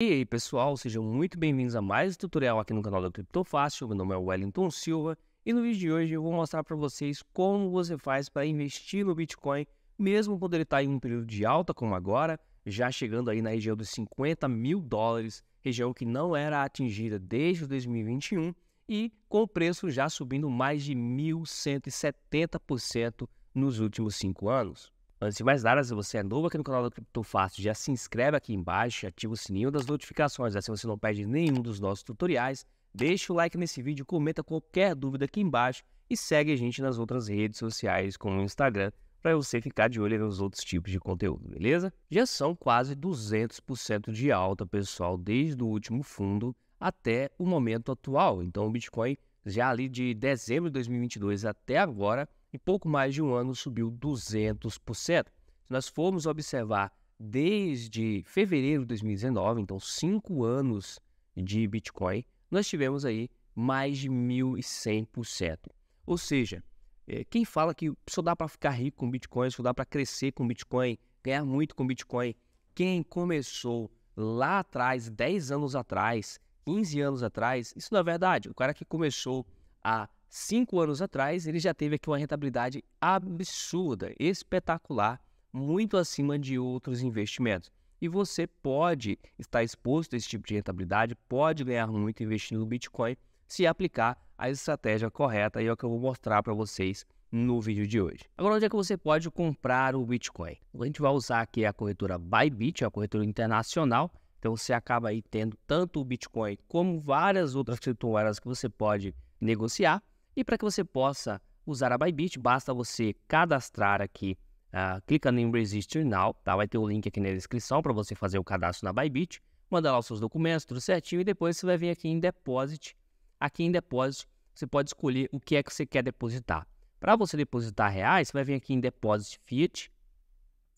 E aí pessoal, sejam muito bem-vindos a mais um tutorial aqui no canal da Cripto Fácil. Meu nome é Wellington Silva e no vídeo de hoje eu vou mostrar para vocês como você faz para investir no Bitcoin, mesmo quando ele está em um período de alta como agora, já chegando aí na região dos 50 mil dólares, região que não era atingida desde 2021 e com o preço já subindo mais de 1.170% nos últimos cinco anos. Antes de mais nada, se você é novo aqui no canal do Cripto Fácil, já se inscreve aqui embaixo e ativa o sininho das notificações, assim você não perde nenhum dos nossos tutoriais. Deixa o like nesse vídeo, comenta qualquer dúvida aqui embaixo e segue a gente nas outras redes sociais, como o Instagram, para você ficar de olho nos outros tipos de conteúdo, beleza? Já são quase 200% de alta, pessoal, desde o último fundo até o momento atual. Então, o Bitcoin já ali de dezembro de 2022 até agora em pouco mais de um ano subiu 200%. Se nós formos observar desde fevereiro de 2019, então cinco anos de Bitcoin, nós tivemos aí mais de 1.100%. Ou seja, é, quem fala que só dá para ficar rico com Bitcoin, só dá para crescer com Bitcoin, ganhar muito com Bitcoin, quem começou lá atrás, 10 anos atrás, 15 anos atrás, isso não é verdade. O cara que começou a cinco anos atrás, ele já teve aqui uma rentabilidade absurda, espetacular, muito acima de outros investimentos. E você pode estar exposto a esse tipo de rentabilidade, pode ganhar muito investindo no Bitcoin se aplicar a estratégia correta, e é o que eu vou mostrar para vocês no vídeo de hoje. Agora, onde é que você pode comprar o Bitcoin? A gente vai usar aqui a corretora Bybit, a corretora internacional, então você acaba aí tendo tanto o Bitcoin como várias outras criptomoedas que você pode negociar. E para que você possa usar a Bybit, basta você cadastrar aqui, uh, clica em Register Now, tá? vai ter o link aqui na descrição para você fazer o cadastro na Bybit, manda lá os seus documentos, tudo certinho, e depois você vai vir aqui em Deposit. Aqui em Deposit, você pode escolher o que é que você quer depositar. Para você depositar reais, você vai vir aqui em Deposit Fiat.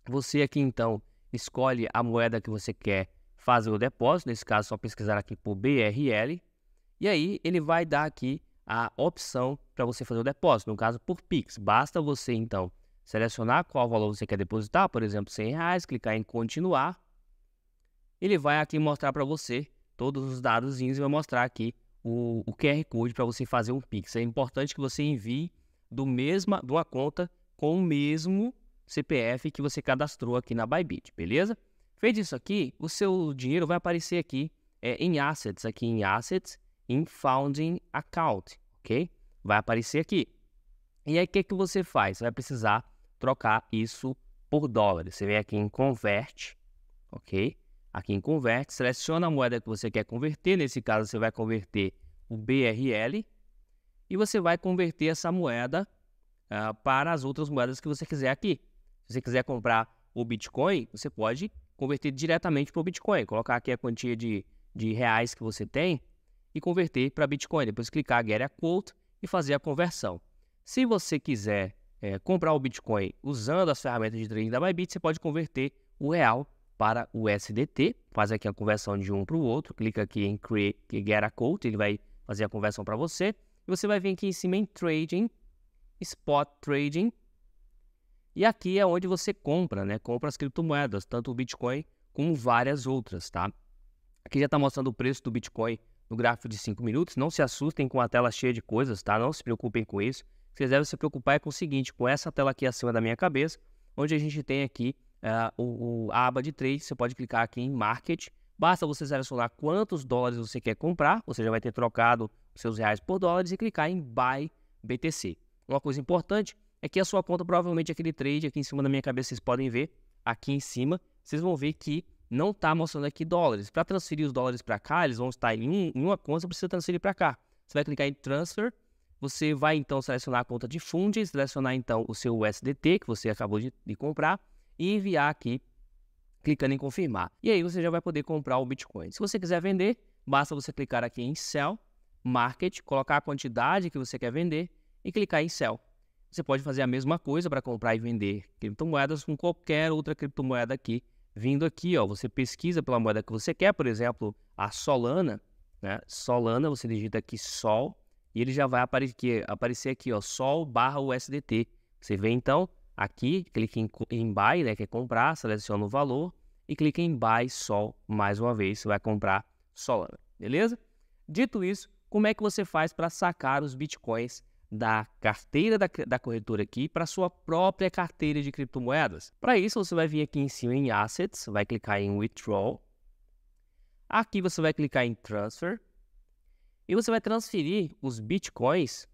Você aqui, então, escolhe a moeda que você quer fazer o depósito, nesse caso, só pesquisar aqui por BRL, e aí ele vai dar aqui a opção para você fazer o depósito, no caso por Pix. Basta você então selecionar qual valor você quer depositar, por exemplo, 100 reais, clicar em continuar. Ele vai aqui mostrar para você todos os dados e vai mostrar aqui o, o QR Code para você fazer um Pix. É importante que você envie do mesma, de uma conta com o mesmo CPF que você cadastrou aqui na Bybit, beleza? Feito isso aqui, o seu dinheiro vai aparecer aqui é, em Assets, aqui em Assets, em Founding Account ok? Vai aparecer aqui. E aí, o que, que você faz? Você vai precisar trocar isso por dólares. Você vem aqui em Converte, ok? Aqui em Converte, seleciona a moeda que você quer converter. Nesse caso, você vai converter o BRL e você vai converter essa moeda uh, para as outras moedas que você quiser aqui. Se você quiser comprar o Bitcoin, você pode converter diretamente para o Bitcoin. Colocar aqui a quantia de, de reais que você tem e converter para Bitcoin. Depois clicar Get a Quote e fazer a conversão. Se você quiser é, comprar o Bitcoin usando as ferramentas de trading da Bybit, você pode converter o real para o SDT. Faz aqui a conversão de um para o outro. Clica aqui em Create Get a Quote, ele vai fazer a conversão para você. E você vai vir aqui em cima em Trading, Spot Trading. E aqui é onde você compra, né? Compra as criptomoedas, tanto o Bitcoin como várias outras, tá? Aqui já está mostrando o preço do Bitcoin no gráfico de 5 minutos. Não se assustem com a tela cheia de coisas, tá? Não se preocupem com isso. Vocês devem se preocupar é com o seguinte, com essa tela aqui acima da minha cabeça, onde a gente tem aqui uh, o, o, a aba de trade, você pode clicar aqui em Market. Basta você selecionar quantos dólares você quer comprar, você já vai ter trocado seus reais por dólares e clicar em Buy BTC. Uma coisa importante é que a sua conta, provavelmente aquele trade aqui em cima da minha cabeça, vocês podem ver, aqui em cima, vocês vão ver que não está mostrando aqui dólares. Para transferir os dólares para cá, eles vão estar em, um, em uma conta, você precisa transferir para cá. Você vai clicar em Transfer, você vai então selecionar a conta de Fundi, selecionar então o seu USDT que você acabou de, de comprar e enviar aqui clicando em confirmar. E aí você já vai poder comprar o Bitcoin. Se você quiser vender, basta você clicar aqui em Sell, Market, colocar a quantidade que você quer vender e clicar em Sell. Você pode fazer a mesma coisa para comprar e vender criptomoedas com qualquer outra criptomoeda aqui vindo aqui, ó, você pesquisa pela moeda que você quer, por exemplo, a Solana, né? Solana, você digita aqui Sol e ele já vai aparecer, aparecer aqui, ó, Sol barra USDT. Você vê então aqui, clica em, em Buy, né, que é comprar, seleciona o valor e clica em Buy Sol mais uma vez, você vai comprar Solana, beleza? Dito isso, como é que você faz para sacar os bitcoins da carteira da, da corretora aqui para sua própria carteira de criptomoedas. Para isso, você vai vir aqui em cima em Assets, vai clicar em Withdraw. Aqui você vai clicar em Transfer. E você vai transferir os bitcoins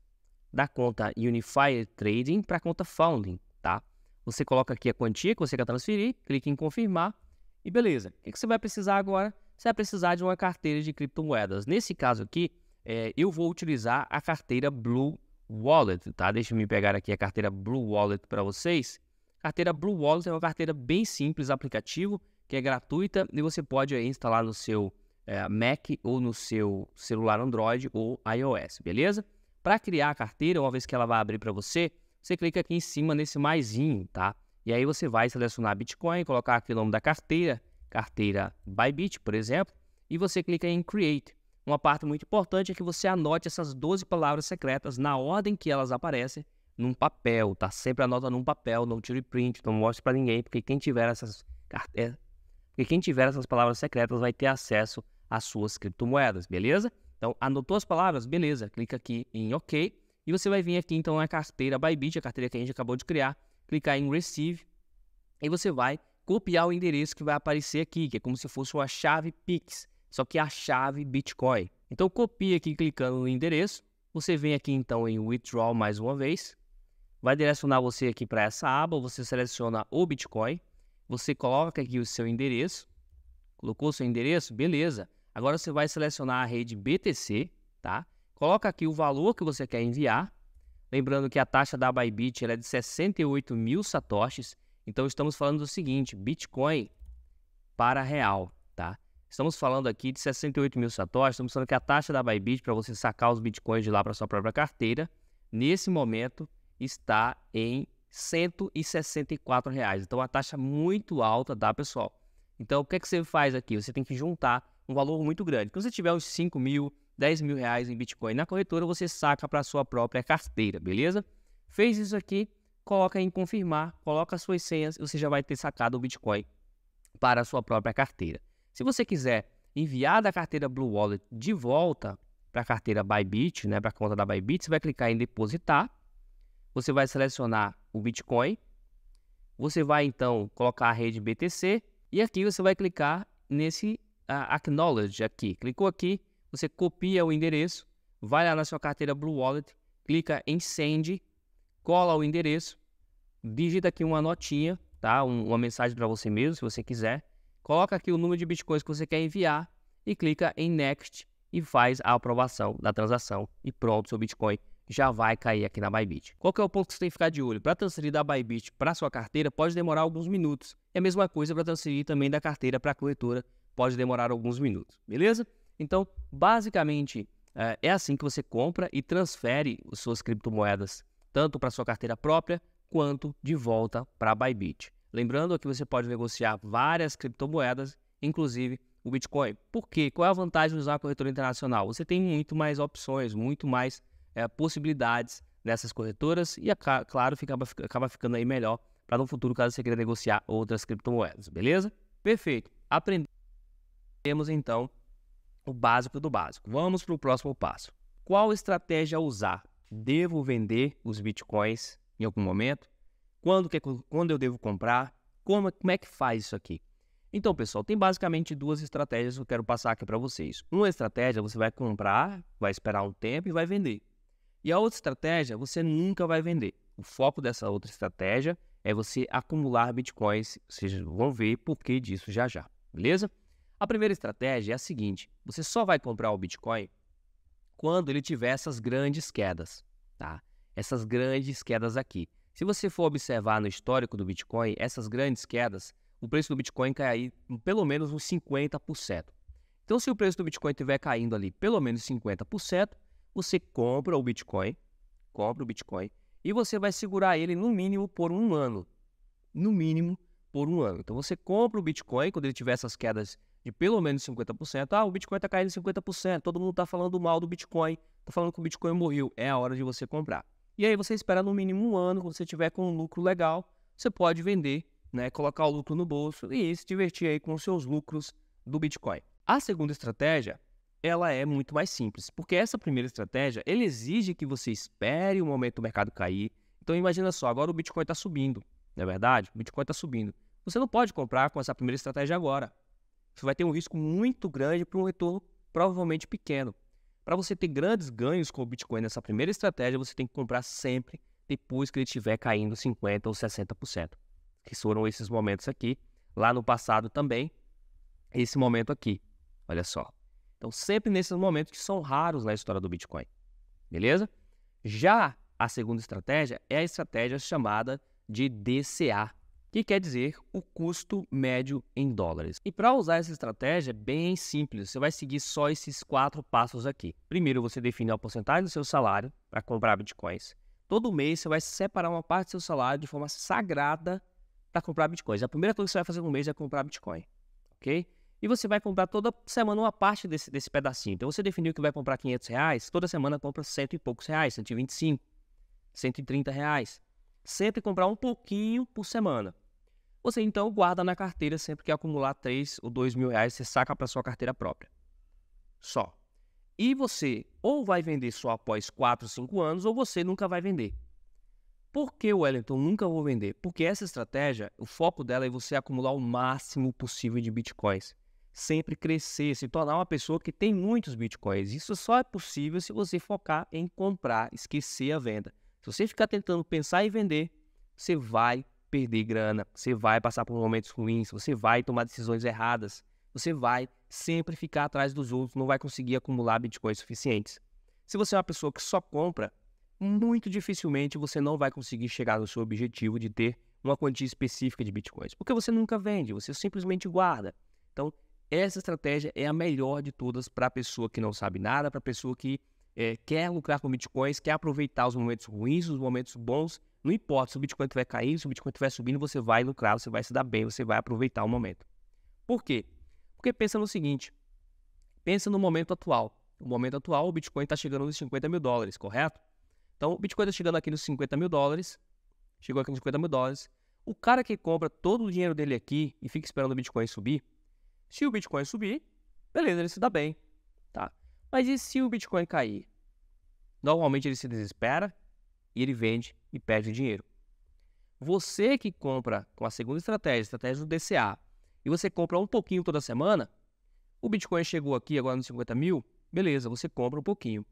da conta Unifier Trading para a conta Founding, tá? Você coloca aqui a quantia que você quer transferir, clica em confirmar e beleza. O que você vai precisar agora? Você vai precisar de uma carteira de criptomoedas. Nesse caso aqui, é, eu vou utilizar a carteira Blue Wallet, tá? Deixa eu me pegar aqui a carteira Blue Wallet para vocês. carteira Blue Wallet é uma carteira bem simples, aplicativo, que é gratuita e você pode aí, eh, instalar no seu é, Mac ou no seu celular Android ou iOS, beleza? Para criar a carteira, uma vez que ela vai abrir para você, você clica aqui em cima nesse maisinho, tá? E aí você vai selecionar Bitcoin, colocar aqui o nome da carteira, carteira Bybit, por exemplo, e você clica em Create. Uma parte muito importante é que você anote essas 12 palavras secretas na ordem que elas aparecem num papel, tá? Sempre anota num papel, não tire print, não mostre para ninguém, porque quem tiver essas é, porque quem tiver essas palavras secretas vai ter acesso às suas criptomoedas, beleza? Então, anotou as palavras? Beleza, clica aqui em OK e você vai vir aqui então na carteira Bybit, a carteira que a gente acabou de criar, clicar em Receive e você vai copiar o endereço que vai aparecer aqui, que é como se fosse uma chave Pix só que a chave Bitcoin. Então copia aqui clicando no endereço, você vem aqui então em Withdraw mais uma vez, vai direcionar você aqui para essa aba, você seleciona o Bitcoin, você coloca aqui o seu endereço, colocou o seu endereço, beleza. Agora você vai selecionar a rede BTC, tá? Coloca aqui o valor que você quer enviar, lembrando que a taxa da Bybit é de 68 mil satoshis, então estamos falando do seguinte, Bitcoin para real, Estamos falando aqui de 68 mil satoshis, estamos falando que a taxa da Bybit para você sacar os bitcoins de lá para sua própria carteira, nesse momento está em 164 reais. Então, uma taxa muito alta, tá, pessoal? Então, o que, é que você faz aqui? Você tem que juntar um valor muito grande. Quando você tiver uns 5 mil, 10 mil reais em Bitcoin na corretora, você saca para sua própria carteira, beleza? Fez isso aqui, coloca em confirmar, coloca suas senhas, e você já vai ter sacado o Bitcoin para a sua própria carteira. Se você quiser enviar da carteira Blue Wallet de volta para a carteira Bybit, né, para a conta da Bybit, você vai clicar em depositar. Você vai selecionar o Bitcoin. Você vai então colocar a rede BTC e aqui você vai clicar nesse uh, acknowledge aqui. Clicou aqui, você copia o endereço, vai lá na sua carteira Blue Wallet, clica em send, cola o endereço, digita aqui uma notinha, tá? Um, uma mensagem para você mesmo, se você quiser coloca aqui o número de bitcoins que você quer enviar e clica em Next e faz a aprovação da transação e pronto, seu Bitcoin já vai cair aqui na Bybit. Qual que é o ponto que você tem que ficar de olho? Para transferir da Bybit para sua carteira pode demorar alguns minutos. É a mesma coisa para transferir também da carteira para a corretora, pode demorar alguns minutos, beleza? Então, basicamente, eh, é assim que você compra e transfere suas criptomoedas, tanto para sua carteira própria quanto de volta para a Bybit. Lembrando que você pode negociar várias criptomoedas, inclusive o Bitcoin. Por quê? Qual é a vantagem de usar uma corretora internacional? Você tem muito mais opções, muito mais é, possibilidades nessas corretoras e, é claro, fica, acaba ficando aí melhor para no futuro caso você queira negociar outras criptomoedas, beleza? Perfeito. Aprendemos então o básico do básico. Vamos para o próximo passo. Qual estratégia usar? Devo vender os bitcoins em algum momento? Quando, que, é quando eu devo comprar? Como, é, como é que faz isso aqui? Então, pessoal, tem basicamente duas estratégias que eu quero passar aqui para vocês. Uma estratégia, você vai comprar, vai esperar um tempo e vai vender. E a outra estratégia, você nunca vai vender. O foco dessa outra estratégia é você acumular bitcoins. Vocês vão ver por que disso já já, beleza? A primeira estratégia é a seguinte: você só vai comprar o bitcoin quando ele tiver essas grandes quedas, tá? Essas grandes quedas aqui. Se você for observar no histórico do Bitcoin, essas grandes quedas, o preço do Bitcoin cai aí pelo menos uns 50%. Então, se o preço do Bitcoin estiver caindo ali pelo menos 50%, você compra o Bitcoin, compra o Bitcoin, e você vai segurar ele no mínimo por um ano. No mínimo por um ano. Então, você compra o Bitcoin quando ele tiver essas quedas de pelo menos 50%. Ah, o Bitcoin está caindo 50%, todo mundo está falando mal do Bitcoin, está falando que o Bitcoin morreu. É a hora de você comprar. E aí você espera no mínimo um ano, quando você tiver com um lucro legal, você pode vender, né, colocar o lucro no bolso e se divertir aí com os seus lucros do Bitcoin. A segunda estratégia, ela é muito mais simples, porque essa primeira estratégia, ele exige que você espere o momento do mercado cair. Então imagina só, agora o Bitcoin está subindo, não é verdade? O Bitcoin está subindo. Você não pode comprar com essa primeira estratégia agora. Você vai ter um risco muito grande para um retorno provavelmente pequeno. Para você ter grandes ganhos com o Bitcoin nessa primeira estratégia, você tem que comprar sempre depois que ele estiver caindo 50% ou 60%, que foram esses momentos aqui. Lá no passado também, esse momento aqui. Olha só. Então, sempre nesses momentos que são raros na história do Bitcoin. Beleza? Já a segunda estratégia é a estratégia chamada de DCA, que quer dizer o custo médio em dólares. E para usar essa estratégia, é bem simples, você vai seguir só esses quatro passos aqui. Primeiro, você define a porcentagem do seu salário para comprar bitcoins. Todo mês você vai separar uma parte do seu salário de forma sagrada para comprar bitcoins. A primeira coisa que você vai fazer no mês é comprar bitcoin, ok? E você vai comprar toda semana uma parte desse, desse pedacinho. Então você definiu que vai comprar 500 reais, toda semana compra cento e poucos reais, 125, 130 reais sempre comprar um pouquinho por semana. Você então guarda na carteira sempre que acumular 3 ou 2 mil reais, você saca para sua carteira própria. Só. E você ou vai vender só após 4, 5 anos, ou você nunca vai vender. Por que, Wellington, nunca vou vender? Porque essa estratégia, o foco dela é você acumular o máximo possível de bitcoins. Sempre crescer, se tornar uma pessoa que tem muitos bitcoins. Isso só é possível se você focar em comprar, esquecer a venda. Se você ficar tentando pensar em vender, você vai perder grana, você vai passar por momentos ruins, você vai tomar decisões erradas, você vai sempre ficar atrás dos outros, não vai conseguir acumular bitcoins suficientes. Se você é uma pessoa que só compra, muito dificilmente você não vai conseguir chegar no seu objetivo de ter uma quantia específica de bitcoins, porque você nunca vende, você simplesmente guarda. Então, essa estratégia é a melhor de todas para a pessoa que não sabe nada, para a pessoa que é, quer lucrar com bitcoins, quer aproveitar os momentos ruins, os momentos bons. Não importa se o Bitcoin estiver caindo, se o Bitcoin estiver subindo, você vai lucrar, você vai se dar bem, você vai aproveitar o momento. Por quê? Porque pensa no seguinte: pensa no momento atual. No momento atual, o Bitcoin está chegando nos 50 mil dólares, correto? Então, o Bitcoin está chegando aqui nos 50 mil dólares, chegou aqui nos 50 mil dólares. O cara que compra todo o dinheiro dele aqui e fica esperando o Bitcoin subir, se o Bitcoin subir, beleza, ele se dá bem. Mas e se o Bitcoin cair? Normalmente ele se desespera e ele vende e perde dinheiro. Você que compra com a segunda estratégia, a estratégia do DCA, e você compra um pouquinho toda semana, o Bitcoin chegou aqui agora nos 50 mil, beleza, você compra um pouquinho.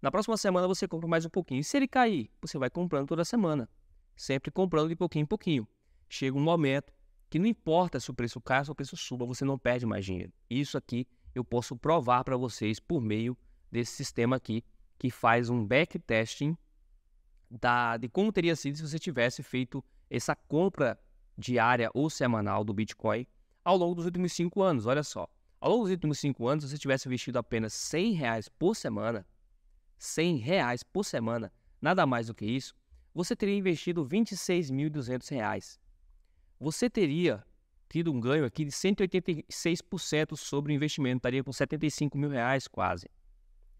Na próxima semana você compra mais um pouquinho. E se ele cair, você vai comprando toda semana, sempre comprando de pouquinho em pouquinho. Chega um momento que não importa se o preço cai ou se o preço suba, você não perde mais dinheiro. Isso aqui é eu posso provar para vocês por meio desse sistema aqui, que faz um backtesting da, de como teria sido se você tivesse feito essa compra diária ou semanal do Bitcoin ao longo dos últimos cinco anos. Olha só, ao longo dos últimos cinco anos, se você tivesse investido apenas 100 reais por semana, 100 reais por semana, nada mais do que isso, você teria investido 26.200 reais. Você teria tido um ganho aqui de 186% sobre o investimento, estaria com 75 mil reais quase,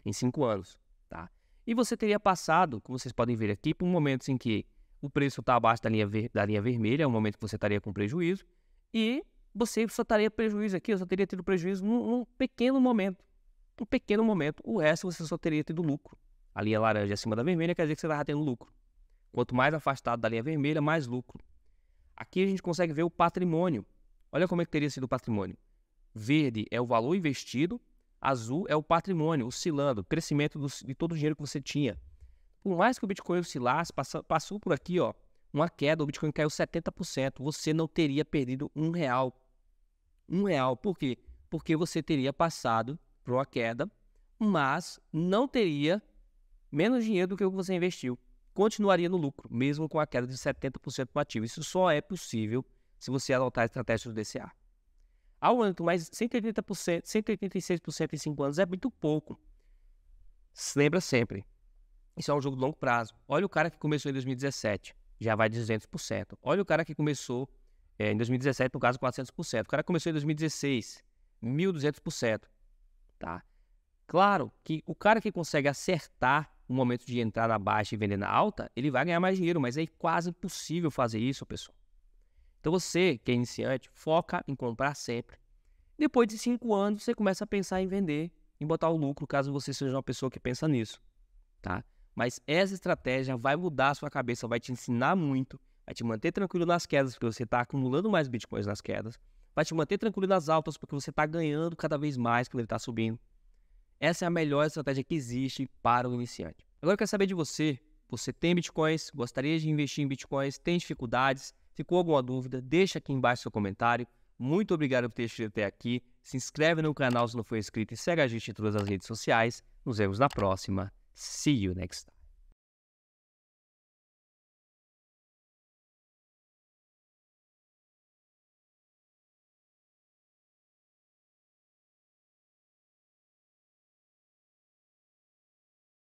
em cinco anos. Tá? E você teria passado, como vocês podem ver aqui, por momentos em que o preço está abaixo da linha, da linha vermelha, é um momento que você estaria com prejuízo, e você só estaria prejuízo aqui, só teria tido prejuízo num, num, pequeno momento. Um pequeno momento. O resto você só teria tido lucro. A linha laranja acima da vermelha quer dizer que você estava tendo lucro. Quanto mais afastado da linha vermelha, mais lucro. Aqui a gente consegue ver o patrimônio Olha como é que teria sido o patrimônio. Verde é o valor investido, azul é o patrimônio oscilando, crescimento do, de todo o dinheiro que você tinha. Por mais que o Bitcoin oscilasse, passou por aqui, ó, uma queda, o Bitcoin caiu 70%, você não teria perdido um real. Um real, por quê? Porque você teria passado por uma queda, mas não teria menos dinheiro do que o que você investiu. Continuaria no lucro, mesmo com a queda de 70% do ativo. Isso só é possível se você adotar a estratégia do DCA. Ao ano, mas 180%, 186% em 5 anos é muito pouco. Se lembra sempre, isso é um jogo de longo prazo. Olha o cara que começou em 2017, já vai 200%. Olha o cara que começou é, em 2017, no caso, 400%. O cara começou em 2016, 1200%. Tá? Claro que o cara que consegue acertar o momento de entrar na baixa e vender na alta, ele vai ganhar mais dinheiro, mas é quase impossível fazer isso, pessoal. Então você, que é iniciante, foca em comprar sempre. Depois de cinco anos, você começa a pensar em vender, em botar o lucro, caso você seja uma pessoa que pensa nisso, tá? Mas essa estratégia vai mudar a sua cabeça, vai te ensinar muito, vai te manter tranquilo nas quedas, porque você está acumulando mais bitcoins nas quedas, vai te manter tranquilo nas altas, porque você está ganhando cada vez mais quando ele está subindo. Essa é a melhor estratégia que existe para o iniciante. Agora eu quero saber de você. Você tem bitcoins? Gostaria de investir em bitcoins? Tem dificuldades? Ficou alguma dúvida? Deixa aqui embaixo seu comentário. Muito obrigado por ter assistido até aqui. Se inscreve no canal se não for inscrito e segue a gente em todas as redes sociais. Nos vemos na próxima. See you next time.